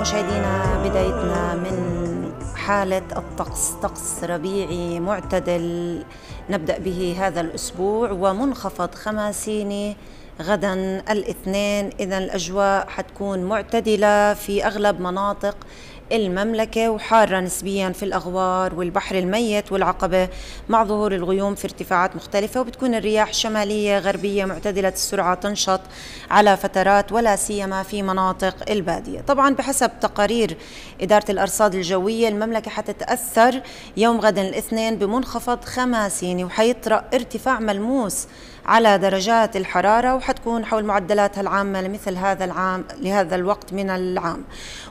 مشاهدينا بدايتنا من حالة الطقس طقس ربيعي معتدل نبدأ به هذا الأسبوع ومنخفض خماسيني غدا الاثنين إذا الأجواء حتكون معتدلة في أغلب مناطق المملكة وحارة نسبيا في الأغوار والبحر الميت والعقبة مع ظهور الغيوم في ارتفاعات مختلفة وبتكون الرياح شمالية غربية معتدلة السرعة تنشط على فترات ولا سيما في مناطق البادية طبعا بحسب تقارير إدارة الأرصاد الجوية المملكة حتتأثر يوم غدا الاثنين بمنخفض خماسيني وحيطرأ ارتفاع ملموس على درجات الحرارة وحتكون حول معدلاتها العامة لمثل هذا العام لهذا الوقت من العام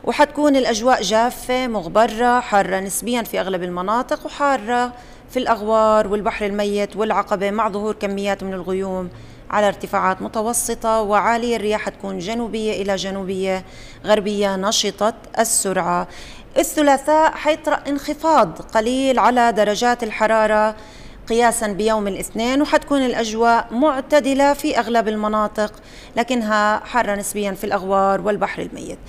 وحتكون الأجواء جافة مغبرة حارة نسبيا في أغلب المناطق وحارة في الأغوار والبحر الميت والعقبة مع ظهور كميات من الغيوم على ارتفاعات متوسطة وعالية الرياح تكون جنوبية إلى جنوبية غربية نشطة السرعة الثلاثاء حيطرأ انخفاض قليل على درجات الحرارة قياسا بيوم الاثنين وحتكون الأجواء معتدلة في أغلب المناطق لكنها حارة نسبيا في الأغوار والبحر الميت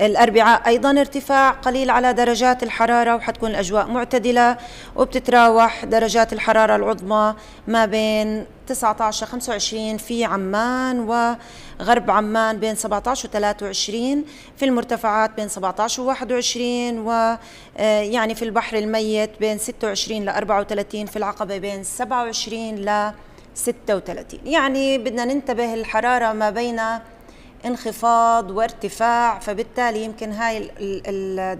الأربعاء أيضا ارتفاع قليل على درجات الحرارة وحتكون الأجواء معتدلة وبتتراوح درجات الحرارة العظمى ما بين 19 25 في عمان وغرب عمان بين 17 و 23 في المرتفعات بين 17 و 21 آه، و يعني في البحر الميت بين 26 ل 34 في العقبة بين 27 ل 36 يعني بدنا ننتبه الحرارة ما بين انخفاض وارتفاع فبالتالي يمكن هاي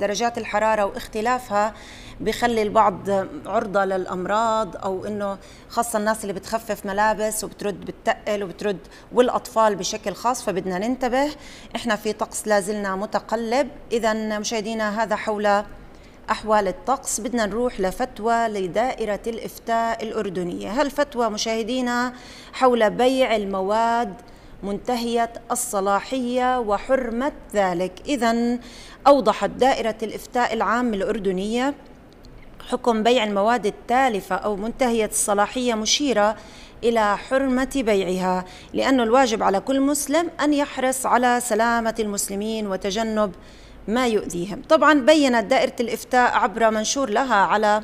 درجات الحرارة واختلافها بخلي البعض عرضه للامراض او انه خاصه الناس اللي بتخفف ملابس وبترد بتقل وبترد والاطفال بشكل خاص فبدنا ننتبه احنا في طقس لازلنا متقلب اذا مشاهدينا هذا حول أحوال الطقس بدنا نروح لفتوى لدائرة الإفتاء الأردنية هل فتوى مشاهدينا حول بيع المواد منتهية الصلاحية وحرمة ذلك إذا أوضحت دائرة الإفتاء العام الأردنية حكم بيع المواد التالفة أو منتهية الصلاحية مشيرة إلى حرمة بيعها لأن الواجب على كل مسلم أن يحرص على سلامة المسلمين وتجنب ما يؤذيهم طبعا بيّنت دائرة الإفتاء عبر منشور لها على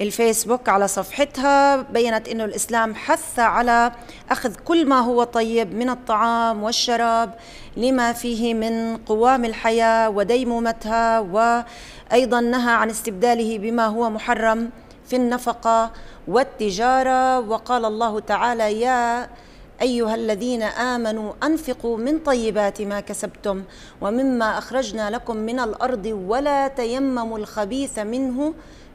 الفيسبوك على صفحتها بينت أنه الإسلام حث على أخذ كل ما هو طيب من الطعام والشراب لما فيه من قوام الحياة وديمومتها وأيضا نهى عن استبداله بما هو محرم في النفقة والتجارة وقال الله تعالى يا أيها الذين آمنوا أنفقوا من طيبات ما كسبتم ومما أخرجنا لكم من الأرض ولا تيمموا الخبيث منه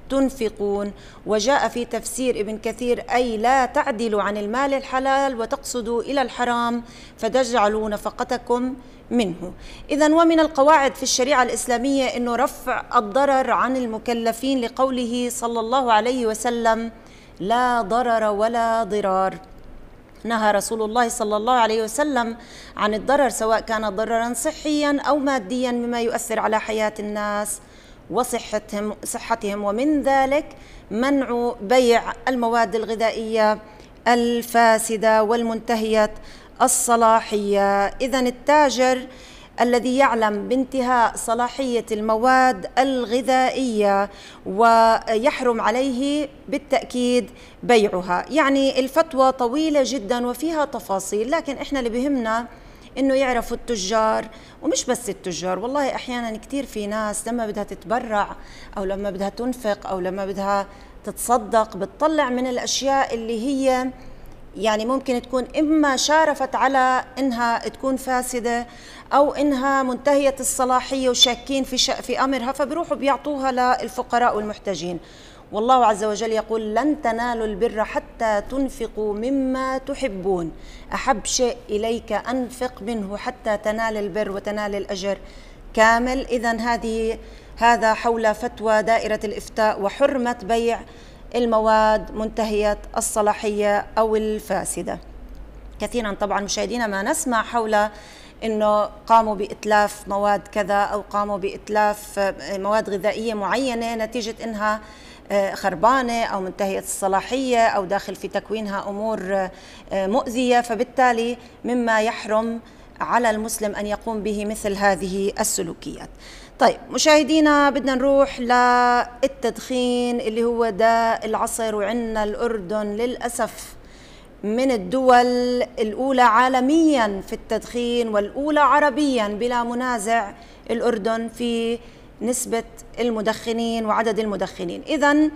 تنفقون وجاء في تفسير ابن كثير أي لا تعدلوا عن المال الحلال وتقصدوا إلى الحرام فتجعلوا نفقتكم منه إذا ومن القواعد في الشريعة الإسلامية أنه رفع الضرر عن المكلفين لقوله صلى الله عليه وسلم لا ضرر ولا ضرار نهى رسول الله صلى الله عليه وسلم عن الضرر سواء كان ضررا صحيا او ماديا مما يؤثر على حياه الناس وصحتهم صحتهم ومن ذلك منع بيع المواد الغذائيه الفاسده والمنتهيه الصلاحيه اذا التاجر الذي يعلم بانتهاء صلاحيه المواد الغذائيه ويحرم عليه بالتاكيد بيعها يعني الفتوى طويله جدا وفيها تفاصيل لكن احنا اللي بهمنا انه يعرفوا التجار ومش بس التجار والله احيانا كثير في ناس لما بدها تتبرع او لما بدها تنفق او لما بدها تتصدق بتطلع من الاشياء اللي هي يعني ممكن تكون اما شارفت على انها تكون فاسده او انها منتهيه الصلاحيه وشاكين في في امرها فبروحوا بيعطوها للفقراء والمحتاجين والله عز وجل يقول لن تنالوا البر حتى تنفقوا مما تحبون أحب شيء إليك أنفق منه حتى تنال البر وتنال الأجر كامل إذا هذه هذا حول فتوى دائرة الإفتاء وحرمة بيع المواد منتهية الصلاحية أو الفاسدة كثيرا طبعا مشاهدينا ما نسمع حول انه قاموا باتلاف مواد كذا او قاموا باتلاف مواد غذائيه معينه نتيجه انها آه، خربانه او منتهيه الصلاحيه او داخل في تكوينها امور آه، آه، مؤذيه فبالتالي مما يحرم على المسلم ان يقوم به مثل هذه السلوكيات. طيب مشاهدينا بدنا نروح للتدخين اللي هو داء العصر وعندنا الاردن للاسف من الدول الاولى عالميا في التدخين والاولى عربيا بلا منازع الاردن في نسبة المدخنين وعدد المدخنين إذا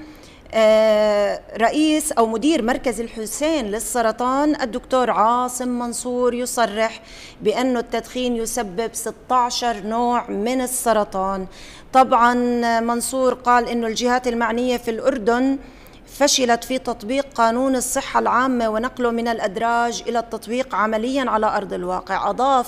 آه، رئيس أو مدير مركز الحسين للسرطان الدكتور عاصم منصور يصرح بأن التدخين يسبب 16 نوع من السرطان طبعا منصور قال أن الجهات المعنية في الأردن فشلت في تطبيق قانون الصحة العامة ونقله من الأدراج إلى التطبيق عمليا على أرض الواقع أضاف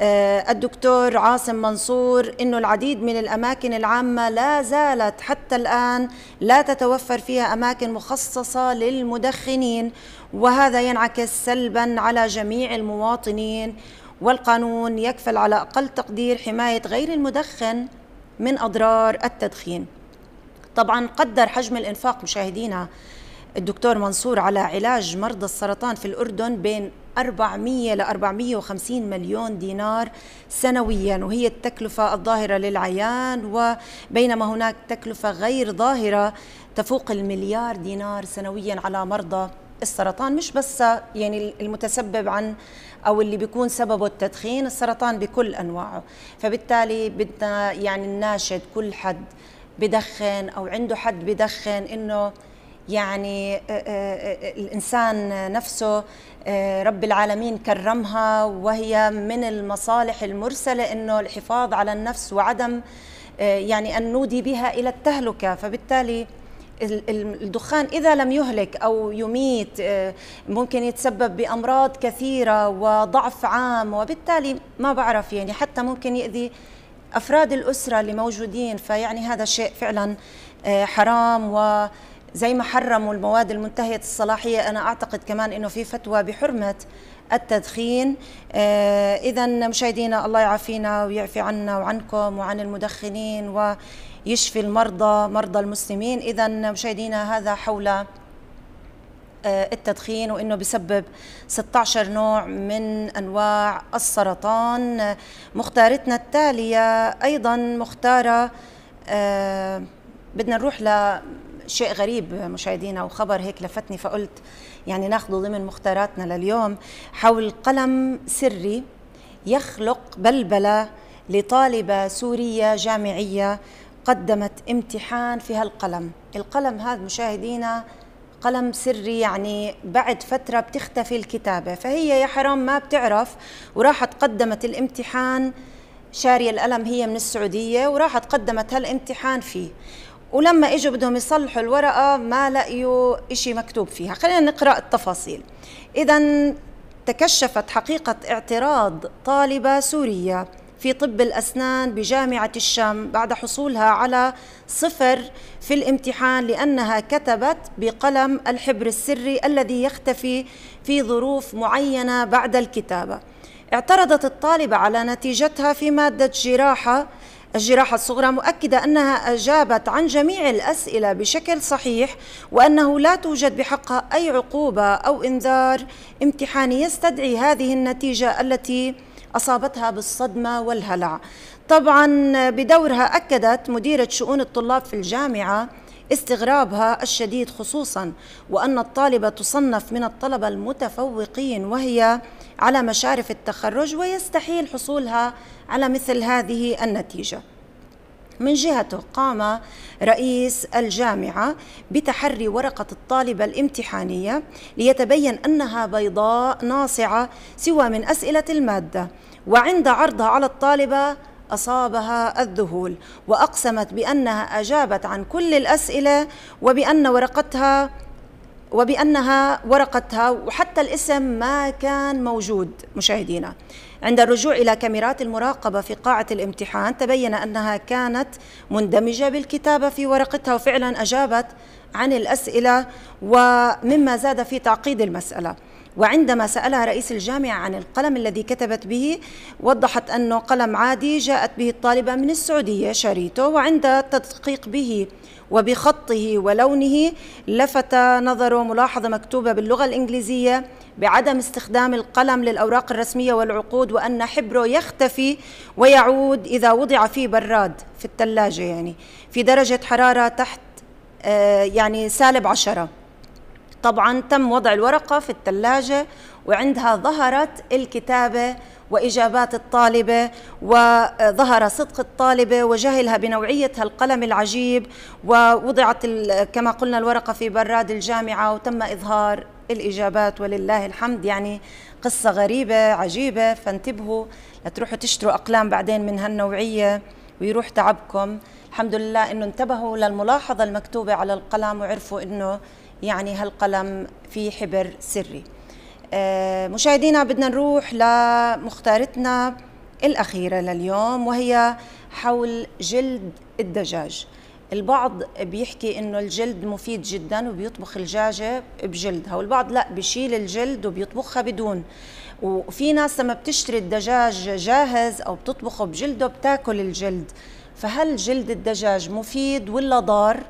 آه، الدكتور عاصم منصور انه العديد من الاماكن العامه لا زالت حتى الان لا تتوفر فيها اماكن مخصصه للمدخنين وهذا ينعكس سلبا على جميع المواطنين والقانون يكفل على اقل تقدير حمايه غير المدخن من اضرار التدخين. طبعا قدر حجم الانفاق مشاهدينا الدكتور منصور على علاج مرضى السرطان في الاردن بين 400 ل 450 مليون دينار سنويا وهي التكلفة الظاهرة للعيان وبينما هناك تكلفة غير ظاهرة تفوق المليار دينار سنويا على مرضى السرطان مش بس يعني المتسبب عن او اللي بيكون سببه التدخين السرطان بكل انواعه فبالتالي بدنا يعني نناشد كل حد بدخن او عنده حد بدخن انه يعني آه، آه، آه، الإنسان نفسه رب العالمين كرمها وهي من المصالح المرسلة أنه الحفاظ على النفس وعدم يعني أن نودي بها إلى التهلكة فبالتالي الدخان إذا لم يهلك أو يميت ممكن يتسبب بأمراض كثيرة وضعف عام وبالتالي ما بعرف يعني حتى ممكن يؤذي أفراد الأسرة اللي موجودين فيعني هذا شيء فعلا حرام و زي ما حرموا المواد المنتهية الصلاحية أنا أعتقد كمان أنه في فتوى بحرمة التدخين آه، إذا مشاهدينا الله يعافينا ويعفي عنا وعنكم وعن المدخنين ويشفي المرضى مرضى المسلمين إذا مشاهدينا هذا حول آه، التدخين وانه بسبب 16 نوع من انواع السرطان مختارتنا التاليه ايضا مختاره آه، بدنا نروح ل شيء غريب مشاهدينا وخبر هيك لفتني فقلت يعني ناخذه ضمن مختاراتنا لليوم حول قلم سري يخلق بلبلة لطالبة سورية جامعية قدمت امتحان في هالقلم القلم هذا مشاهدينا قلم سري يعني بعد فترة بتختفي الكتابة فهي يا حرام ما بتعرف وراحت قدمت الامتحان شارية القلم هي من السعودية وراحت قدمت هالامتحان فيه ولما اجوا بدهم يصلحوا الورقه ما لقيوا شيء مكتوب فيها خلينا نقرا التفاصيل اذا تكشفت حقيقه اعتراض طالبه سوريه في طب الأسنان بجامعة الشام بعد حصولها على صفر في الامتحان لأنها كتبت بقلم الحبر السري الذي يختفي في ظروف معينة بعد الكتابة اعترضت الطالبة على نتيجتها في مادة جراحة الجراحة الصغرى مؤكدة أنها أجابت عن جميع الأسئلة بشكل صحيح وأنه لا توجد بحقها أي عقوبة أو إنذار امتحاني يستدعي هذه النتيجة التي أصابتها بالصدمة والهلع طبعا بدورها أكدت مديرة شؤون الطلاب في الجامعة استغرابها الشديد خصوصا وأن الطالبة تصنف من الطلبة المتفوقين وهي على مشارف التخرج ويستحيل حصولها على مثل هذه النتيجه من جهته قام رئيس الجامعة بتحري ورقة الطالبة الامتحانية ليتبين أنها بيضاء ناصعة سوى من أسئلة المادة وعند عرضها على الطالبة أصابها الذهول وأقسمت بأنها أجابت عن كل الأسئلة وبأن ورقتها وبأنها ورقتها وحتى الاسم ما كان موجود مشاهدينا عند الرجوع إلى كاميرات المراقبة في قاعة الامتحان تبين أنها كانت مندمجة بالكتابة في ورقتها وفعلا أجابت عن الأسئلة ومما زاد في تعقيد المسألة وعندما سألها رئيس الجامعة عن القلم الذي كتبت به وضحت أنه قلم عادي جاءت به الطالبة من السعودية شريته وعند التدقيق به وبخطه ولونه لفت نظره ملاحظة مكتوبة باللغة الإنجليزية بعدم استخدام القلم للأوراق الرسمية والعقود وأن حبره يختفي ويعود إذا وضع في براد في الثلاجة يعني في درجة حرارة تحت آه، يعني سالب عشرة طبعا تم وضع الورقة في الثلاجة وعندها ظهرت الكتابة وإجابات الطالبة وظهر صدق الطالبة وجهلها بنوعيه القلم العجيب ووضعت كما قلنا الورقة في براد الجامعة وتم إظهار الإجابات ولله الحمد يعني قصة غريبة عجيبة فانتبهوا لتروحوا تشتروا أقلام بعدين من هالنوعية ويروح تعبكم الحمد لله أنه انتبهوا للملاحظة المكتوبة على القلم وعرفوا أنه يعني هالقلم في حبر سري آه، مشاهدينا بدنا نروح لمختارتنا الأخيرة لليوم وهي حول جلد الدجاج البعض بيحكي انه الجلد مفيد جدا وبيطبخ الدجاجه بجلدها والبعض لا بشيل الجلد وبيطبخها بدون وفي ناس لما بتشتري الدجاج جاهز او بتطبخه بجلده بتاكل الجلد فهل جلد الدجاج مفيد ولا ضار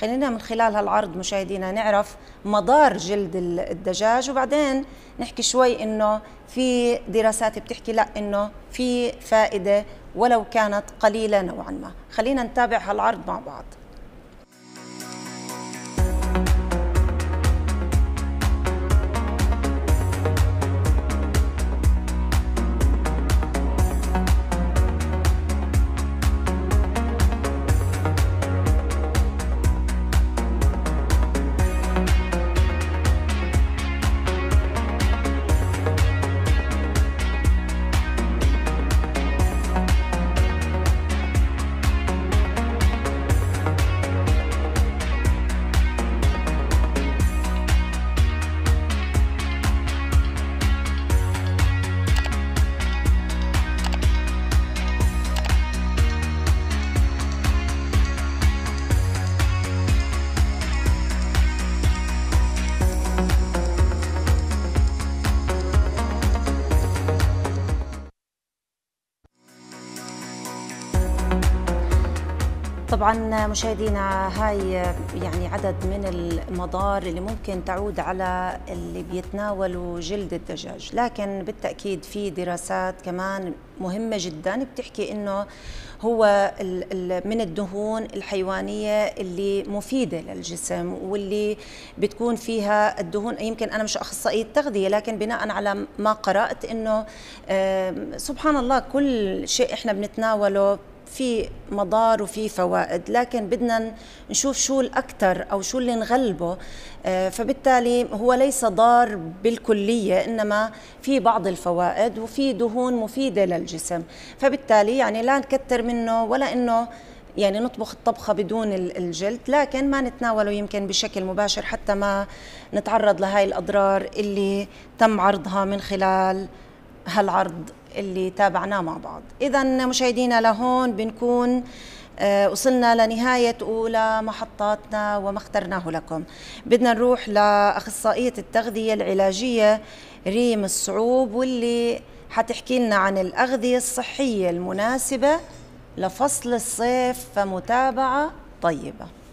خلينا من خلال هالعرض مشاهدينا نعرف مدار جلد الدجاج وبعدين نحكي شوي انه في دراسات بتحكي لا انه في فائده ولو كانت قليله نوعا ما خلينا نتابع هالعرض مع بعض طبعا مشاهدينا هاي يعني عدد من المضار اللي ممكن تعود على اللي بيتناولوا جلد الدجاج لكن بالتاكيد في دراسات كمان مهمه جدا بتحكي انه هو من الدهون الحيوانيه اللي مفيده للجسم واللي بتكون فيها الدهون يمكن انا مش اخصائيه تغذيه لكن بناء على ما قرات انه سبحان الله كل شيء احنا بنتناوله في مضار وفي فوائد لكن بدنا نشوف شو الأكثر أو شو اللي نغلبه آه، فبالتالي هو ليس ضار بالكلية إنما في بعض الفوائد وفي دهون مفيدة للجسم فبالتالي يعني لا نكتر منه ولا إنه يعني نطبخ الطبخه بدون الجلد لكن ما نتناوله يمكن بشكل مباشر حتى ما نتعرض لهاي الاضرار اللي تم عرضها من خلال هالعرض اللي تابعناه مع بعض إذا مشاهدينا لهون بنكون آه، وصلنا لنهاية أولى محطاتنا وما اخترناه لكم بدنا نروح لأخصائية التغذية العلاجية ريم الصعوب واللي حتحكي لنا عن الأغذية الصحية المناسبة لفصل الصيف فمتابعة طيبة